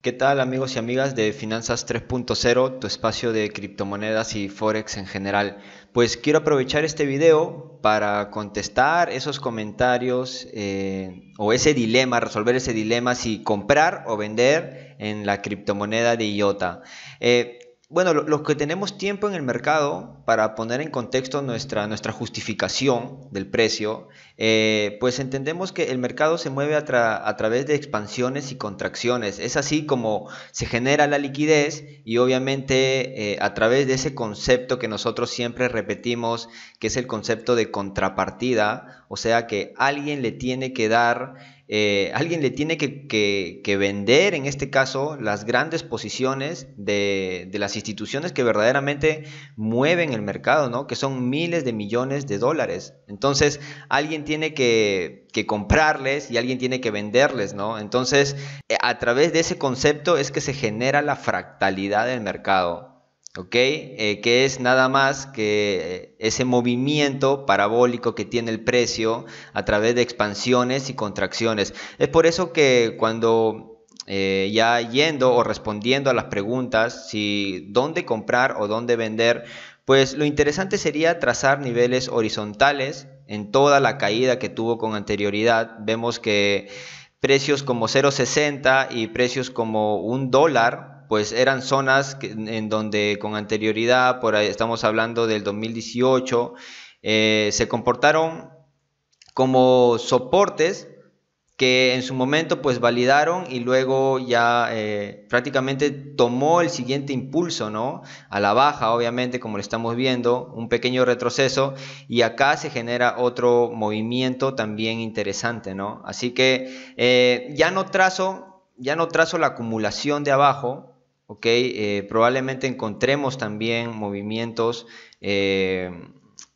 ¿Qué tal amigos y amigas de Finanzas 3.0, tu espacio de criptomonedas y forex en general? Pues quiero aprovechar este video para contestar esos comentarios eh, o ese dilema, resolver ese dilema si comprar o vender en la criptomoneda de IOTA. Eh, bueno, los que tenemos tiempo en el mercado para poner en contexto nuestra, nuestra justificación del precio, eh, pues entendemos que el mercado se mueve a, través de expansiones y contracciones. Es así como se genera la liquidez y obviamente eh, a través de ese concepto que nosotros siempre repetimos, que es el concepto de contrapartida, o sea que alguien le tiene que dar... Eh, alguien le tiene que, vender, en este caso, las grandes posiciones de, las instituciones que verdaderamente mueven el mercado, ¿no? que son miles de millones de dólares. Entonces, alguien tiene que, que comprarles y alguien tiene que venderles. ¿no? Entonces, eh, a través de ese concepto es que se genera la fractalidad del mercado. ¿ok? Eh, que es nada más que eh, ese movimiento parabólico que tiene el precio a través de expansiones y contracciones. Es por eso que cuando eh, ya yendo o respondiendo a las preguntas, si dónde comprar o dónde vender, pues lo interesante sería trazar niveles horizontales en toda la caída que tuvo con anterioridad. Vemos que precios como 0.60 y precios como un dólar pues eran zonas en donde con anterioridad, por ahí estamos hablando del 2018, eh, se comportaron como soportes que en su momento pues validaron y luego ya eh, prácticamente tomó el siguiente impulso, ¿no? A la baja, obviamente, como lo estamos viendo, un pequeño retroceso y acá se genera otro movimiento también interesante, ¿no? Así que eh, ya no trazo, ya no trazo la acumulación de abajo, ¿ok? Eh, probablemente encontremos también movimientos eh,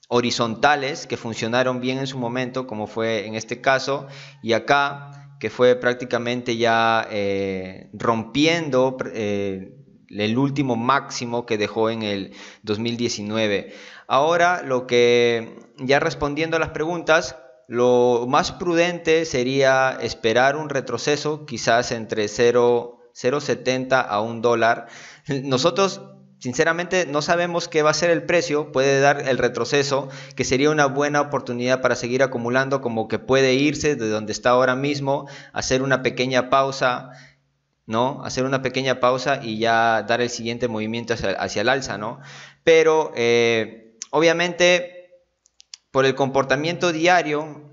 horizontales que funcionaron bien en su momento, como fue en este caso, y acá que fue prácticamente ya eh, rompiendo el último máximo que dejó en el 2019. Ahora, lo que ya respondiendo a las preguntas, lo más prudente sería esperar un retroceso, quizás entre 0 0,70 a un dólar. Nosotros Sinceramente no sabemos qué va a ser el precio, puede dar el retroceso, que sería una buena oportunidad para seguir acumulando, como que puede irse de donde está ahora mismo, hacer una pequeña pausa, ¿no? Hacer una pequeña pausa y ya dar el siguiente movimiento hacia, el alza, ¿no? Pero eh, obviamente por el comportamiento diario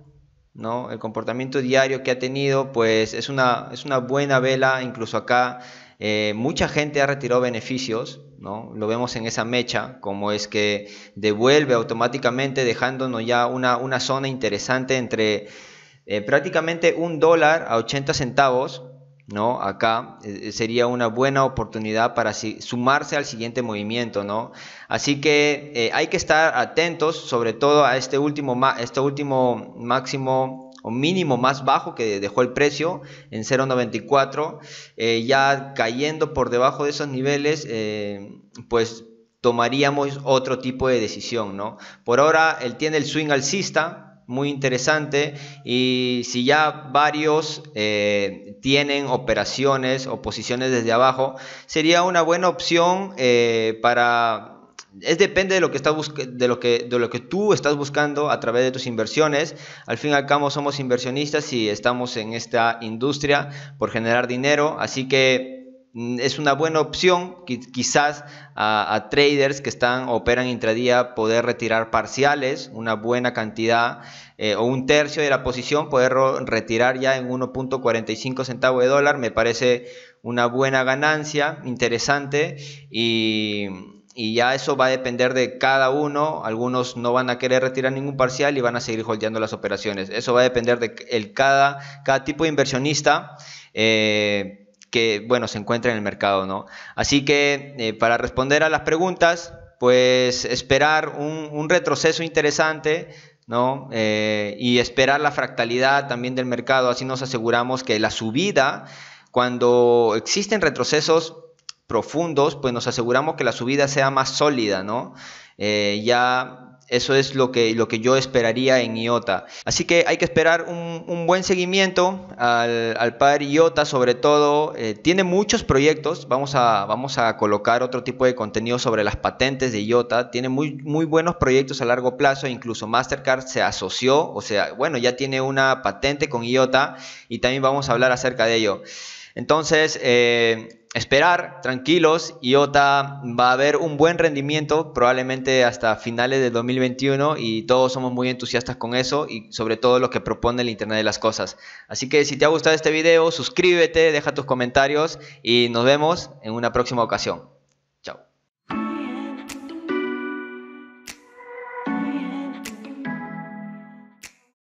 ¿no? El comportamiento diario que ha tenido, pues es una, es una buena vela, incluso acá eh, mucha gente ha retirado beneficios, ¿no? Lo vemos en esa mecha, como es que devuelve automáticamente dejándonos ya una, una zona interesante entre eh, prácticamente un dólar a 80 centavos, ¿no? Acá eh, eh, sería una buena oportunidad para sumarse al siguiente movimiento, ¿no? Así que eh, hay que estar atentos, sobre todo a este último, este último máximo o mínimo más bajo que dejó el precio en 0.94, ya cayendo por debajo de esos niveles, pues tomaríamos otro tipo de decisión, ¿no? Por ahora él tiene el swing alcista, muy interesante y si ya varios eh, tienen operaciones o posiciones desde abajo, sería una buena opción eh, para... Es depende de lo, que de, lo que, de lo que tú estás buscando a través de tus inversiones. Al fin y al cabo somos inversionistas y estamos en esta industria por generar dinero. Así que Mm, es una buena opción quizás a, traders que están operan intradía poder retirar parciales una buena cantidad eh, o un tercio de la posición poder retirar ya en 1.45 centavos de dólar me parece una buena ganancia interesante y, ya eso va a depender de cada uno. Algunos no van a querer retirar ningún parcial y van a seguir holdeando las operaciones. Eso va a depender de el, cada, cada tipo de inversionista. Eh, que, bueno, se encuentra en el mercado, ¿no? Así que, eh, para responder a las preguntas, pues esperar un, retroceso interesante, ¿no? Eh, y esperar la fractalidad también del mercado, así nos aseguramos que la subida, cuando existen retrocesos profundos, pues nos aseguramos que la subida sea más sólida, ¿no? Eh, ya eso es lo que, lo que yo esperaría en IOTA. Así que hay que esperar un, buen seguimiento al, padre par IOTA, sobre todo. Eh, tiene muchos proyectos. Vamos a, vamos a colocar otro tipo de contenido sobre las patentes de IOTA. Tiene muy, muy buenos proyectos a largo plazo. Incluso Mastercard se asoció, o sea, bueno, ya tiene una patente con IOTA y también vamos a hablar acerca de ello. Entonces, eh, esperar, tranquilos, IOTA va a haber un buen rendimiento probablemente hasta finales de 2021 y todos somos muy entusiastas con eso y sobre todo lo que propone el Internet de las Cosas. Así que si te ha gustado este video, suscríbete, deja tus comentarios y nos vemos en una próxima ocasión.